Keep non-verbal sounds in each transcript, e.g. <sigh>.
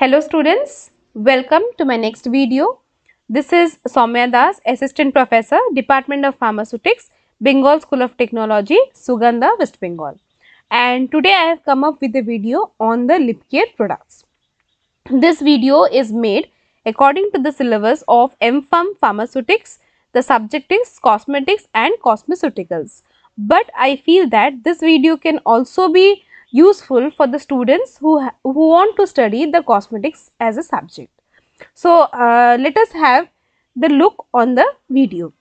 Hello students, welcome to my next video. This is Somya Das, Assistant Professor, Department of Pharmaceutics, Bengal School of Technology, Sugandha, West Bengal. And today I have come up with a video on the lip care products. This video is made according to the syllabus of M-Pharm Pharmaceutics. The subject is cosmetics and cosmeceuticals. But I feel that this video can also be useful for the students who, who want to study the cosmetics as a subject. So, uh, let us have the look on the video.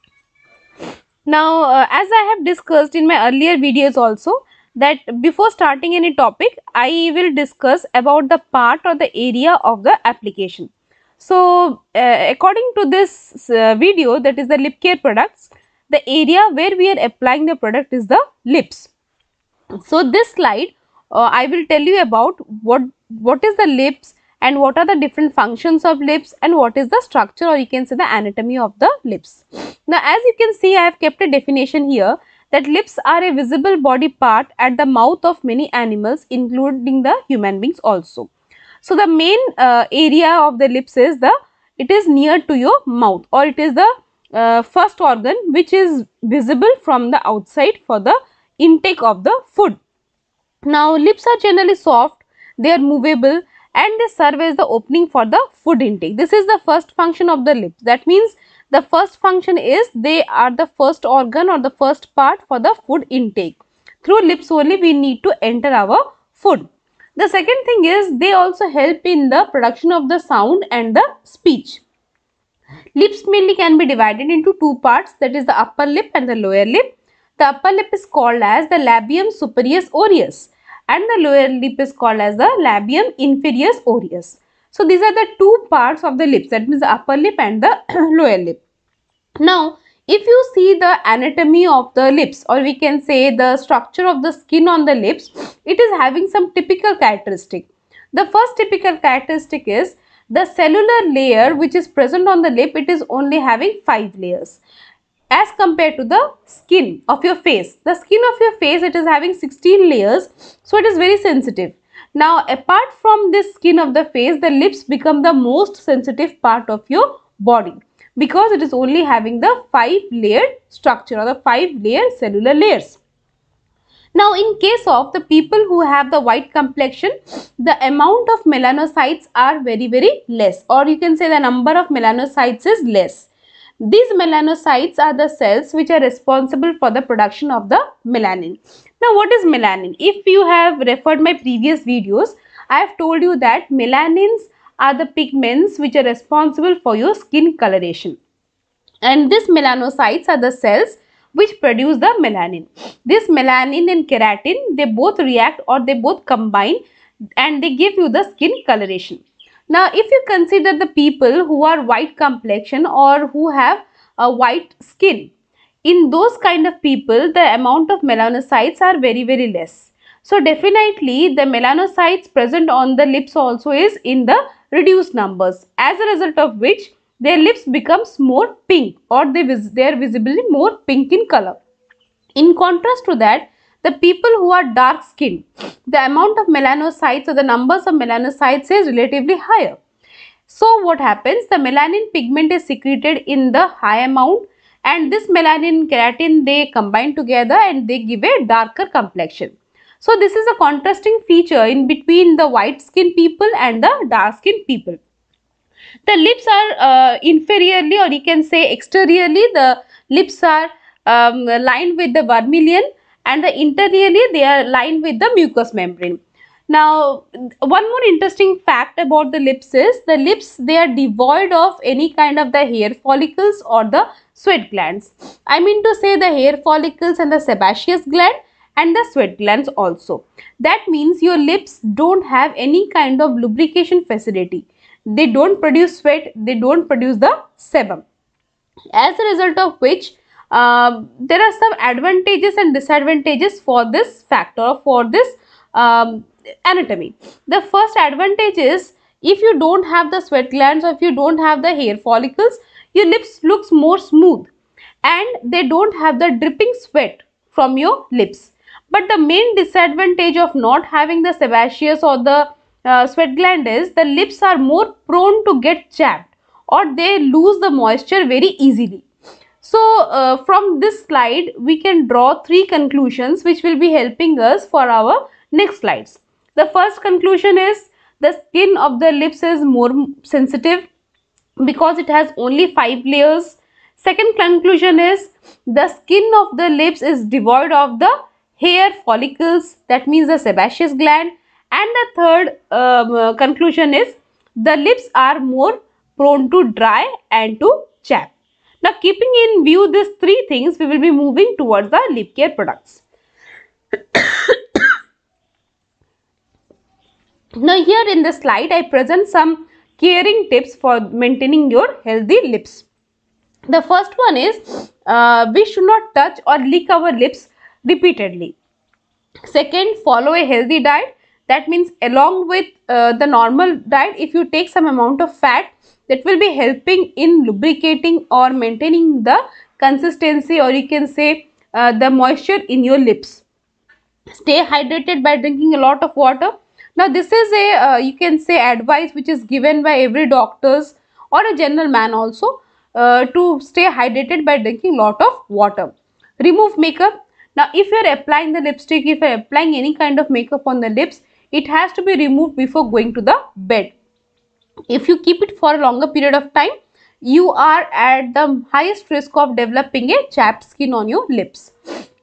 <clears throat> now, uh, as I have discussed in my earlier videos also that before starting any topic, I will discuss about the part or the area of the application. So, uh, according to this uh, video that is the lip care products, the area where we are applying the product is the lips. So this slide uh, I will tell you about what what is the lips and what are the different functions of lips and what is the structure or you can say the anatomy of the lips. Now as you can see I have kept a definition here that lips are a visible body part at the mouth of many animals including the human beings also. So the main uh, area of the lips is the it is near to your mouth or it is the uh, first organ which is visible from the outside for the intake of the food. Now lips are generally soft, they are movable and they serve as the opening for the food intake. This is the first function of the lips. That means the first function is they are the first organ or the first part for the food intake. Through lips only we need to enter our food. The second thing is they also help in the production of the sound and the speech. Lips mainly can be divided into two parts that is the upper lip and the lower lip. The upper lip is called as the labium superius aureus and the lower lip is called as the labium inferius aureus. So these are the two parts of the lips that means the upper lip and the <clears throat> lower lip. Now if you see the anatomy of the lips or we can say the structure of the skin on the lips, it is having some typical characteristic. The first typical characteristic is the cellular layer which is present on the lip, it is only having 5 layers as compared to the skin of your face. The skin of your face, it is having 16 layers, so it is very sensitive. Now, apart from this skin of the face, the lips become the most sensitive part of your body because it is only having the five layer structure or the five layer cellular layers. Now, in case of the people who have the white complexion, the amount of melanocytes are very, very less or you can say the number of melanocytes is less. These melanocytes are the cells which are responsible for the production of the melanin. Now what is melanin? If you have referred my previous videos, I have told you that melanins are the pigments which are responsible for your skin coloration. And these melanocytes are the cells which produce the melanin. This melanin and keratin, they both react or they both combine and they give you the skin coloration. Now, if you consider the people who are white complexion or who have a white skin, in those kind of people, the amount of melanocytes are very, very less. So definitely the melanocytes present on the lips also is in the reduced numbers as a result of which their lips becomes more pink or they, vis they are visibly more pink in color. In contrast to that, the people who are dark skinned, the amount of melanocytes or the numbers of melanocytes is relatively higher. So what happens? The melanin pigment is secreted in the high amount and this melanin keratin they combine together and they give a darker complexion. So this is a contrasting feature in between the white skinned people and the dark skinned people. The lips are uh, inferiorly or you can say exteriorly the lips are um, lined with the vermilion and the internally they are lined with the mucous membrane. Now, one more interesting fact about the lips is the lips, they are devoid of any kind of the hair follicles or the sweat glands. I mean to say the hair follicles and the sebaceous gland and the sweat glands also. That means your lips don't have any kind of lubrication facility. They don't produce sweat, they don't produce the sebum. As a result of which, uh, there are some advantages and disadvantages for this factor or for this um, anatomy. The first advantage is if you don't have the sweat glands or if you don't have the hair follicles, your lips looks more smooth and they don't have the dripping sweat from your lips. But the main disadvantage of not having the sebaceous or the uh, sweat gland is the lips are more prone to get chapped or they lose the moisture very easily. So uh, from this slide, we can draw three conclusions which will be helping us for our next slides. The first conclusion is the skin of the lips is more sensitive because it has only five layers. Second conclusion is the skin of the lips is devoid of the hair follicles that means the sebaceous gland and the third um, uh, conclusion is the lips are more prone to dry and to chapped. Now, keeping in view these three things, we will be moving towards the lip care products. <coughs> now, here in the slide, I present some caring tips for maintaining your healthy lips. The first one is uh, we should not touch or lick our lips repeatedly. Second, follow a healthy diet. That means along with uh, the normal diet, if you take some amount of fat, that will be helping in lubricating or maintaining the consistency or you can say uh, the moisture in your lips stay hydrated by drinking a lot of water now this is a uh, you can say advice which is given by every doctors or a general man also uh, to stay hydrated by drinking lot of water remove makeup now if you are applying the lipstick if you are applying any kind of makeup on the lips it has to be removed before going to the bed if you keep it for a longer period of time you are at the highest risk of developing a chapped skin on your lips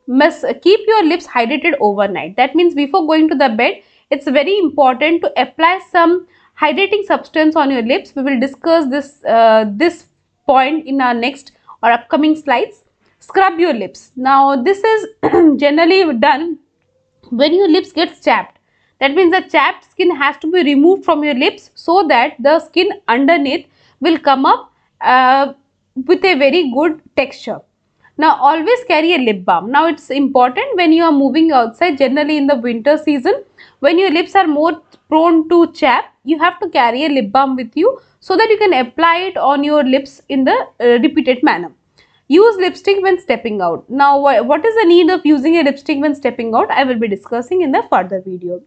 must keep your lips hydrated overnight that means before going to the bed it's very important to apply some hydrating substance on your lips we will discuss this uh, this point in our next or upcoming slides scrub your lips now this is <clears throat> generally done when your lips get chapped that means the chapped skin has to be removed from your lips so that the skin underneath will come up uh, with a very good texture. Now always carry a lip balm. Now it's important when you are moving outside generally in the winter season when your lips are more prone to chap you have to carry a lip balm with you so that you can apply it on your lips in the uh, repeated manner. Use lipstick when stepping out. Now what is the need of using a lipstick when stepping out I will be discussing in the further video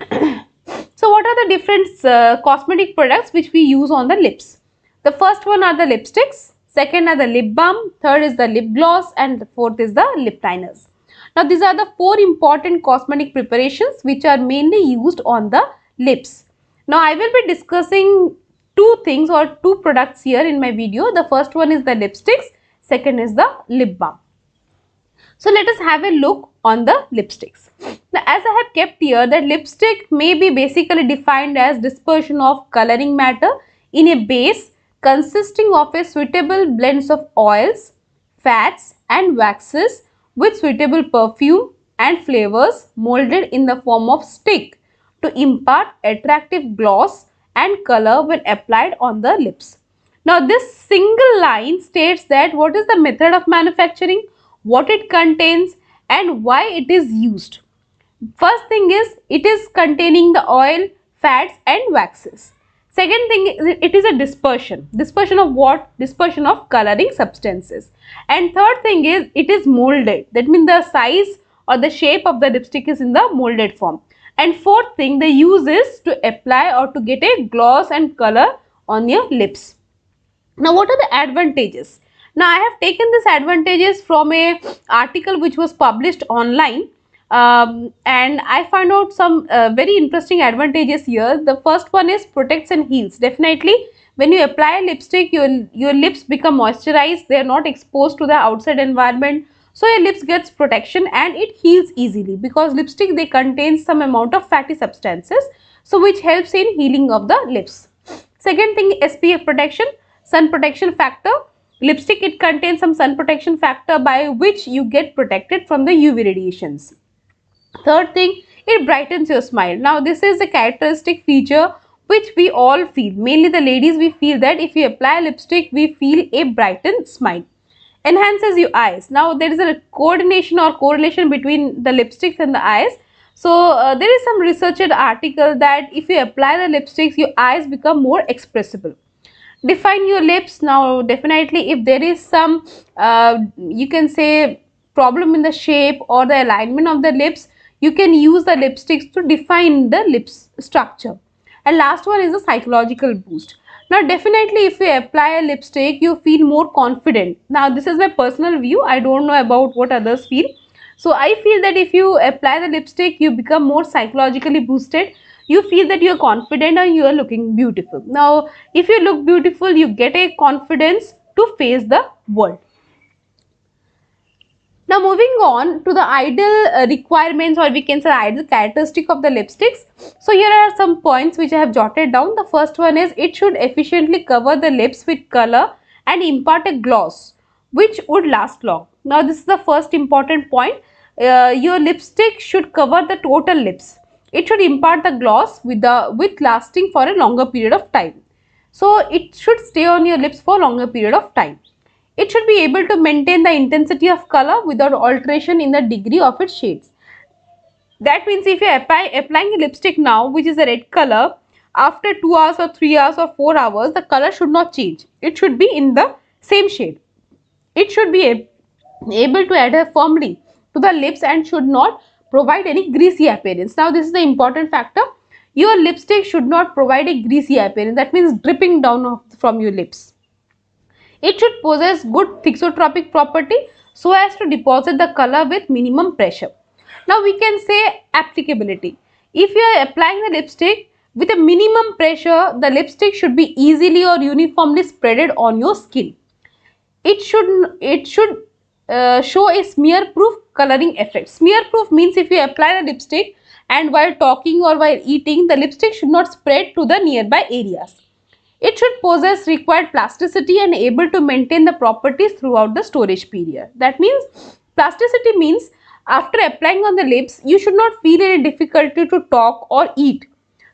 so what are the different uh, cosmetic products which we use on the lips? The first one are the lipsticks, second are the lip balm, third is the lip gloss and the fourth is the lip liners. Now these are the four important cosmetic preparations which are mainly used on the lips. Now I will be discussing two things or two products here in my video. The first one is the lipsticks, second is the lip balm. So let us have a look on the lipsticks as I have kept here that lipstick may be basically defined as dispersion of coloring matter in a base consisting of a suitable blends of oils, fats and waxes with suitable perfume and flavors molded in the form of stick to impart attractive gloss and color when applied on the lips. Now this single line states that what is the method of manufacturing, what it contains and why it is used. First thing is it is containing the oil, fats and waxes. Second thing, it is a dispersion. Dispersion of what? Dispersion of coloring substances. And third thing is it is molded. That means the size or the shape of the lipstick is in the molded form. And fourth thing, the use is to apply or to get a gloss and color on your lips. Now, what are the advantages? Now, I have taken these advantages from a article which was published online um, and I found out some uh, very interesting advantages here. The first one is protects and heals. Definitely, when you apply lipstick, your your lips become moisturized. They are not exposed to the outside environment, so your lips gets protection and it heals easily because lipstick they contains some amount of fatty substances, so which helps in healing of the lips. Second thing, SPF protection, sun protection factor. Lipstick it contains some sun protection factor by which you get protected from the UV radiations. Third thing, it brightens your smile. Now, this is a characteristic feature which we all feel. Mainly the ladies, we feel that if we apply lipstick, we feel a brightened smile. Enhances your eyes. Now, there is a coordination or correlation between the lipsticks and the eyes. So, uh, there is some researched article that if you apply the lipsticks, your eyes become more expressible. Define your lips. Now, definitely if there is some, uh, you can say, problem in the shape or the alignment of the lips, you can use the lipsticks to define the lips structure and last one is a psychological boost now definitely if you apply a lipstick you feel more confident now this is my personal view i don't know about what others feel so i feel that if you apply the lipstick you become more psychologically boosted you feel that you are confident and you are looking beautiful now if you look beautiful you get a confidence to face the world now moving on to the ideal uh, requirements or we can say ideal characteristic of the lipsticks. So here are some points which I have jotted down. The first one is it should efficiently cover the lips with color and impart a gloss which would last long. Now this is the first important point. Uh, your lipstick should cover the total lips. It should impart the gloss with the with lasting for a longer period of time. So it should stay on your lips for longer period of time. It should be able to maintain the intensity of color without alteration in the degree of its shades. That means if you are apply, applying a lipstick now which is a red color, after 2 hours or 3 hours or 4 hours the color should not change. It should be in the same shade. It should be able to adhere firmly to the lips and should not provide any greasy appearance. Now this is the important factor. Your lipstick should not provide a greasy appearance that means dripping down from your lips. It should possess good thixotropic property so as to deposit the color with minimum pressure. Now we can say applicability. If you are applying the lipstick with a minimum pressure, the lipstick should be easily or uniformly spreaded on your skin. It should, it should uh, show a smear proof coloring effect. Smear proof means if you apply the lipstick and while talking or while eating, the lipstick should not spread to the nearby areas. It should possess required plasticity and able to maintain the properties throughout the storage period. That means plasticity means after applying on the lips, you should not feel any difficulty to talk or eat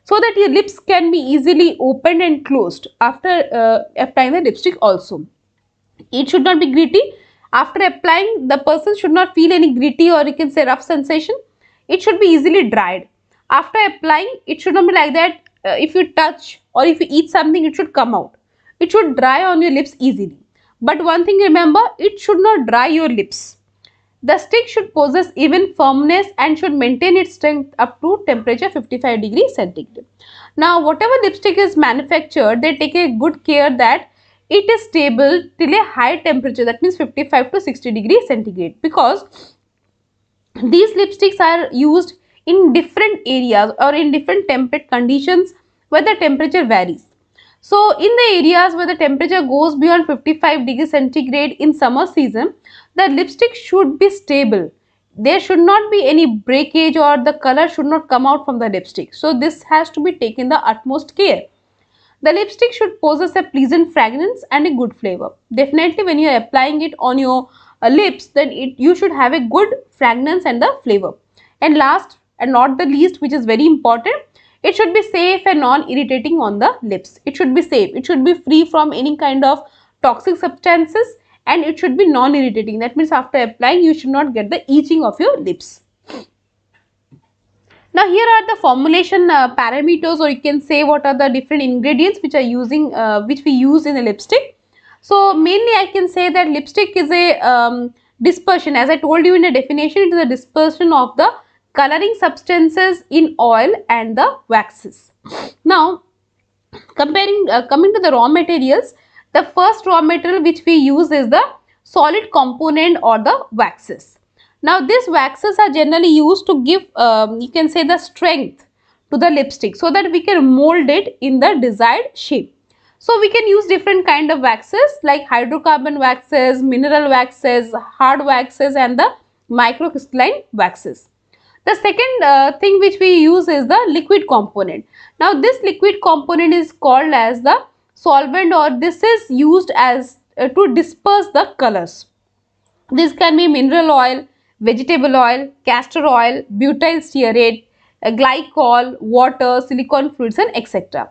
so that your lips can be easily opened and closed after uh, applying the lipstick also. It should not be gritty. After applying, the person should not feel any gritty or you can say rough sensation. It should be easily dried. After applying, it should not be like that uh, if you touch or if you eat something it should come out it should dry on your lips easily but one thing remember it should not dry your lips the stick should possess even firmness and should maintain its strength up to temperature 55 degree centigrade. Now, whatever lipstick is manufactured, they take a good care that it is stable till a high temperature, that means 55 to 60 degree centigrade because these lipsticks are used in different areas or in different temperate conditions where the temperature varies. So in the areas where the temperature goes beyond 55 degrees centigrade in summer season, the lipstick should be stable. There should not be any breakage or the color should not come out from the lipstick. So this has to be taken the utmost care. The lipstick should possess a pleasant fragrance and a good flavor. Definitely when you are applying it on your uh, lips, then it, you should have a good fragrance and the flavor. And last, and not the least which is very important it should be safe and non-irritating on the lips it should be safe it should be free from any kind of toxic substances and it should be non-irritating that means after applying you should not get the itching of your lips now here are the formulation uh, parameters or you can say what are the different ingredients which are using uh, which we use in a lipstick so mainly i can say that lipstick is a um, dispersion as i told you in a definition it is a dispersion of the coloring substances in oil and the waxes. Now, comparing uh, coming to the raw materials, the first raw material which we use is the solid component or the waxes. Now, these waxes are generally used to give, um, you can say the strength to the lipstick so that we can mold it in the desired shape. So we can use different kind of waxes like hydrocarbon waxes, mineral waxes, hard waxes and the microcrystalline waxes. The second uh, thing which we use is the liquid component. Now this liquid component is called as the solvent or this is used as uh, to disperse the colors. This can be mineral oil, vegetable oil, castor oil, butyl stearate, uh, glycol, water, silicon fluids and etc.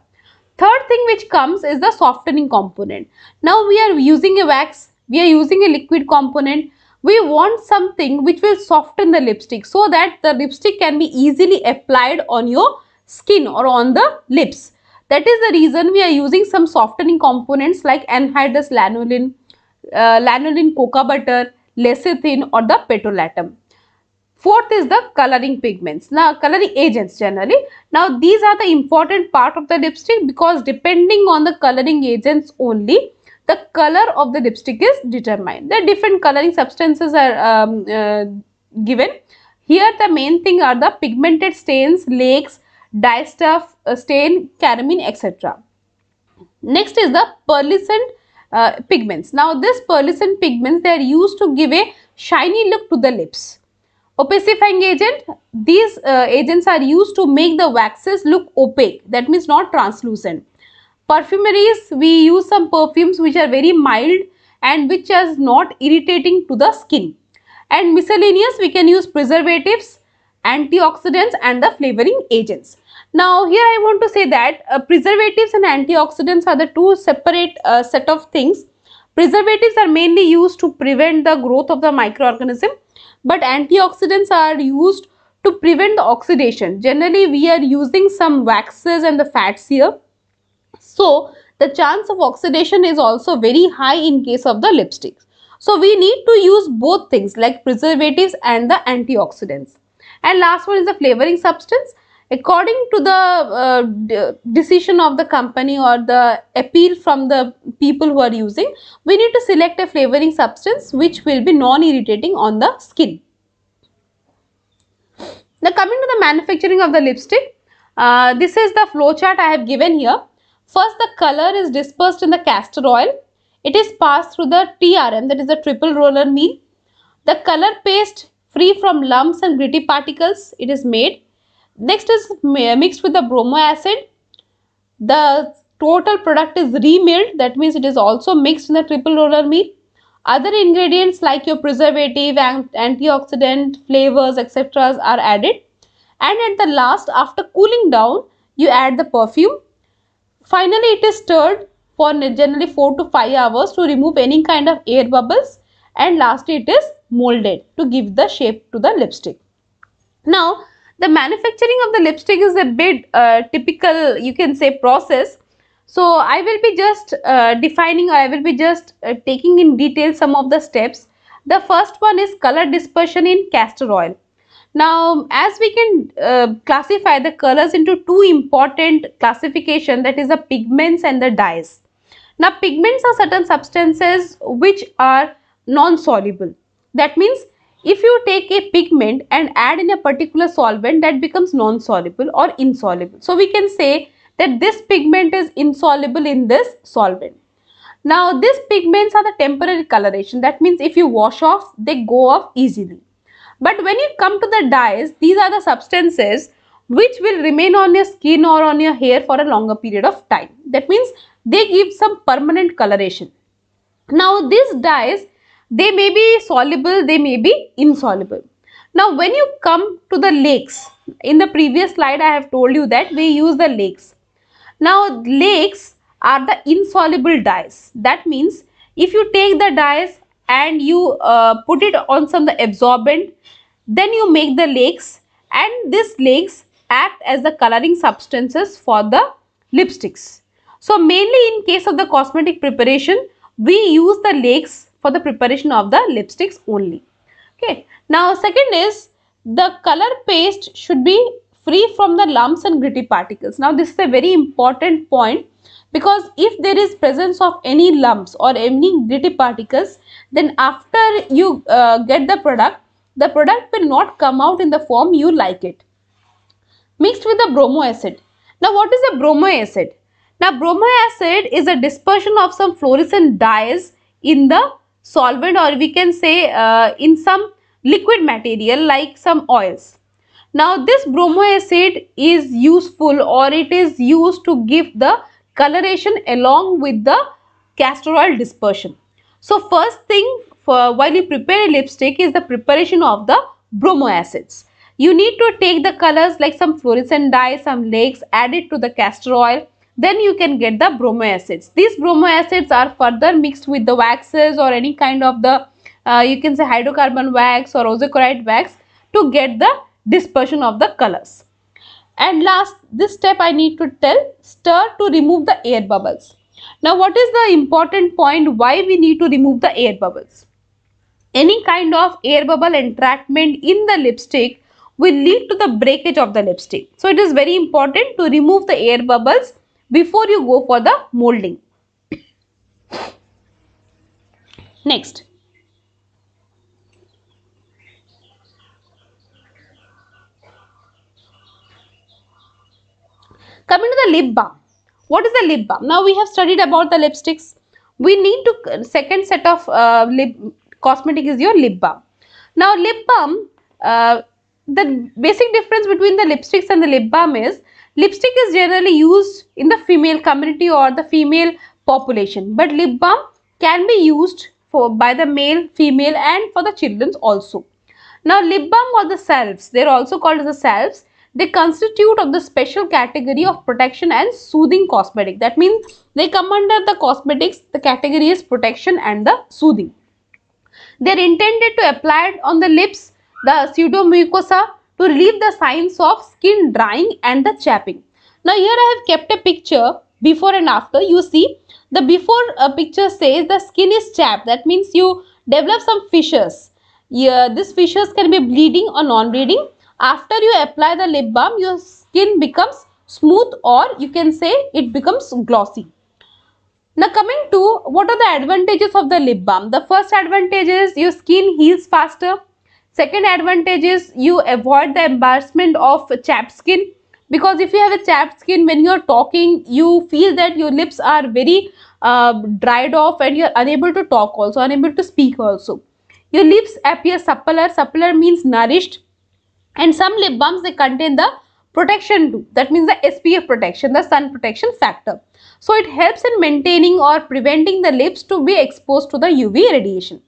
Third thing which comes is the softening component. Now we are using a wax, we are using a liquid component we want something which will soften the lipstick so that the lipstick can be easily applied on your skin or on the lips. That is the reason we are using some softening components like anhydrous lanolin, uh, lanolin coca butter, lecithin or the petrolatum. Fourth is the coloring pigments. Now, coloring agents generally. Now, these are the important part of the lipstick because depending on the coloring agents only, the color of the lipstick is determined. The different coloring substances are um, uh, given. Here the main thing are the pigmented stains, lakes, dye stuff, uh, stain, caramine, etc. Next is the pearlescent uh, pigments. Now this pearlescent pigments they are used to give a shiny look to the lips. Opacifying agent, these uh, agents are used to make the waxes look opaque that means not translucent perfumeries we use some perfumes which are very mild and which is not irritating to the skin and miscellaneous we can use preservatives antioxidants and the flavoring agents now here i want to say that uh, preservatives and antioxidants are the two separate uh, set of things preservatives are mainly used to prevent the growth of the microorganism but antioxidants are used to prevent the oxidation generally we are using some waxes and the fats here so the chance of oxidation is also very high in case of the lipsticks. So we need to use both things like preservatives and the antioxidants. And last one is the flavoring substance. According to the uh, decision of the company or the appeal from the people who are using, we need to select a flavoring substance which will be non-irritating on the skin. Now coming to the manufacturing of the lipstick, uh, this is the flow chart I have given here. First, the color is dispersed in the castor oil. It is passed through the TRM, that is the triple roller mill. The color paste free from lumps and gritty particles, it is made. Next is mixed with the bromo acid. The total product is remilled, that means it is also mixed in the triple roller mill. Other ingredients like your preservative, and antioxidant, flavors, etc. are added. And at the last, after cooling down, you add the perfume Finally, it is stirred for generally 4 to 5 hours to remove any kind of air bubbles and lastly it is molded to give the shape to the lipstick. Now, the manufacturing of the lipstick is a bit uh, typical you can say process. So, I will be just uh, defining or I will be just uh, taking in detail some of the steps. The first one is color dispersion in castor oil. Now, as we can uh, classify the colors into two important classification that is the pigments and the dyes. Now, pigments are certain substances which are non-soluble. That means if you take a pigment and add in a particular solvent that becomes non-soluble or insoluble. So, we can say that this pigment is insoluble in this solvent. Now, these pigments are the temporary coloration. That means if you wash off, they go off easily. But when you come to the dyes, these are the substances which will remain on your skin or on your hair for a longer period of time. That means they give some permanent coloration. Now these dyes, they may be soluble, they may be insoluble. Now when you come to the lakes, in the previous slide I have told you that we use the lakes. Now lakes are the insoluble dyes. That means if you take the dyes and you uh, put it on some the absorbent then you make the lakes and these lakes act as the coloring substances for the lipsticks so mainly in case of the cosmetic preparation we use the lakes for the preparation of the lipsticks only okay now second is the color paste should be free from the lumps and gritty particles now this is a very important point because if there is presence of any lumps or any gritty particles then after you uh, get the product the product will not come out in the form you like it mixed with the bromo acid. now what is a acid? now bromo acid is a dispersion of some fluorescent dyes in the solvent or we can say uh, in some liquid material like some oils now this bromo acid is useful or it is used to give the coloration along with the castor oil dispersion. So first thing for while you prepare a lipstick is the preparation of the bromo acids. You need to take the colors like some fluorescent dye, some lakes, add it to the castor oil. Then you can get the bromo acids. These bromo acids are further mixed with the waxes or any kind of the uh, you can say hydrocarbon wax or ozokerite wax to get the dispersion of the colors. And last, this step I need to tell, stir to remove the air bubbles. Now what is the important point why we need to remove the air bubbles? Any kind of air bubble entrapment in the lipstick will lead to the breakage of the lipstick. So it is very important to remove the air bubbles before you go for the molding. <coughs> Next. Coming to the lip balm. What is the lip balm? Now we have studied about the lipsticks. We need to second set of uh, lip cosmetic is your lip balm. Now lip balm, uh, the basic difference between the lipsticks and the lip balm is lipstick is generally used in the female community or the female population, but lip balm can be used for by the male, female, and for the childrens also. Now lip balm or the salves, they are also called as the salves they constitute of the special category of protection and soothing cosmetic that means they come under the cosmetics the category is protection and the soothing they are intended to apply on the lips the pseudomucosa to relieve the signs of skin drying and the chapping now here i have kept a picture before and after you see the before a uh, picture says the skin is chapped that means you develop some fissures yeah, these fissures can be bleeding or non-bleeding after you apply the lip balm, your skin becomes smooth or you can say it becomes glossy. Now coming to what are the advantages of the lip balm. The first advantage is your skin heals faster. Second advantage is you avoid the embarrassment of chapped skin because if you have a chapped skin when you're talking you feel that your lips are very uh, dried off and you're unable to talk also unable to speak also. Your lips appear suppler. Suppler means nourished and some lip balms they contain the protection too that means the SPF protection the sun protection factor so it helps in maintaining or preventing the lips to be exposed to the UV radiation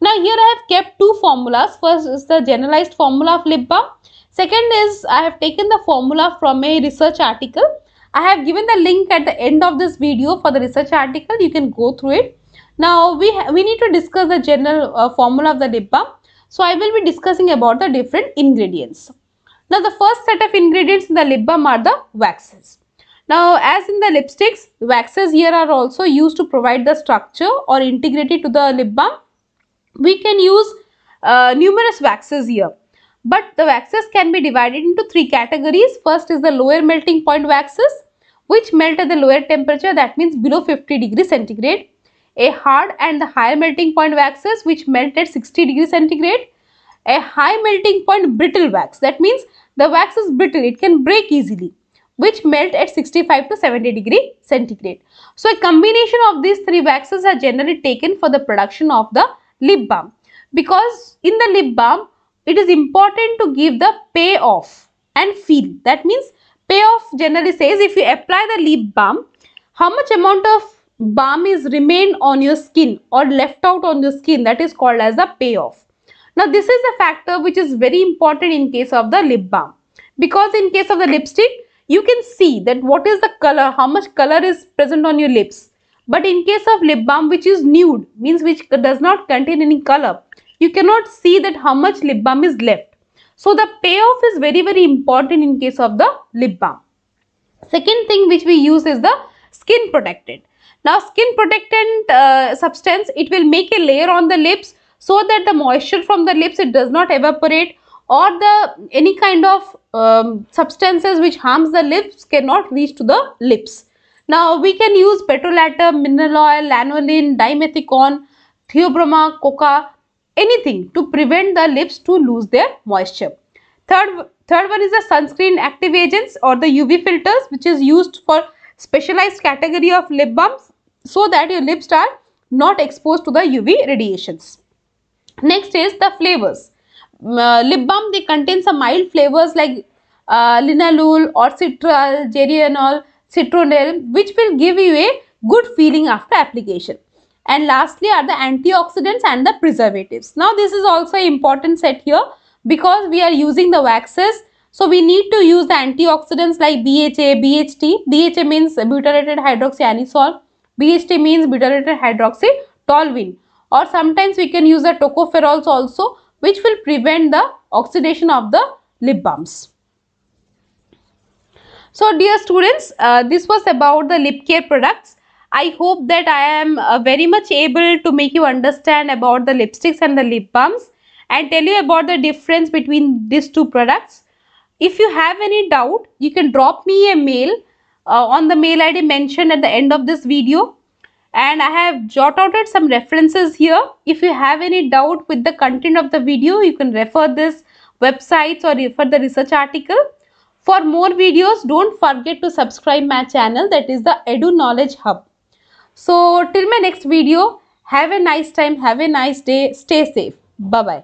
now here I have kept two formulas first is the generalized formula of lip balm second is I have taken the formula from a research article I have given the link at the end of this video for the research article you can go through it now we we need to discuss the general uh, formula of the lip balm so I will be discussing about the different ingredients. Now the first set of ingredients in the lip balm are the waxes. Now as in the lipsticks, waxes here are also used to provide the structure or integrity to the lip balm. We can use uh, numerous waxes here. But the waxes can be divided into three categories. First is the lower melting point waxes which melt at the lower temperature that means below 50 degree centigrade a hard and the higher melting point waxes which melt at 60 degree centigrade, a high melting point brittle wax that means the wax is brittle it can break easily which melt at 65 to 70 degree centigrade. So a combination of these three waxes are generally taken for the production of the lip balm because in the lip balm it is important to give the payoff and feel that means payoff generally says if you apply the lip balm how much amount of balm is remained on your skin or left out on your skin that is called as a payoff. Now this is a factor which is very important in case of the lip balm because in case of the lipstick you can see that what is the color, how much color is present on your lips. But in case of lip balm which is nude means which does not contain any color you cannot see that how much lip balm is left. So the payoff is very very important in case of the lip balm. Second thing which we use is the skin protected. Now skin protectant uh, substance, it will make a layer on the lips so that the moisture from the lips, it does not evaporate or the any kind of um, substances which harms the lips cannot reach to the lips. Now we can use petrolatum, mineral oil, lanolin, dimethicone, theobroma, coca, anything to prevent the lips to lose their moisture. Third, third one is the sunscreen active agents or the UV filters which is used for specialized category of lip balms so that your lips are not exposed to the UV radiations. Next is the flavors. Uh, lip balm they contain some mild flavors like uh, linalool or citral, gerianol, citronel which will give you a good feeling after application. And lastly are the antioxidants and the preservatives. Now this is also important set here because we are using the waxes so we need to use the antioxidants like BHA, BHT. BHA means butylated hydroxyanisol BHT means butylated hydroxy toluene or sometimes we can use the tocopherols also which will prevent the oxidation of the lip balms. So dear students, uh, this was about the lip care products. I hope that I am uh, very much able to make you understand about the lipsticks and the lip balms and tell you about the difference between these two products. If you have any doubt, you can drop me a mail uh, on the mail id mentioned at the end of this video and i have jotted some references here if you have any doubt with the content of the video you can refer this websites or refer the research article for more videos don't forget to subscribe my channel that is the edu knowledge hub so till my next video have a nice time have a nice day stay safe bye bye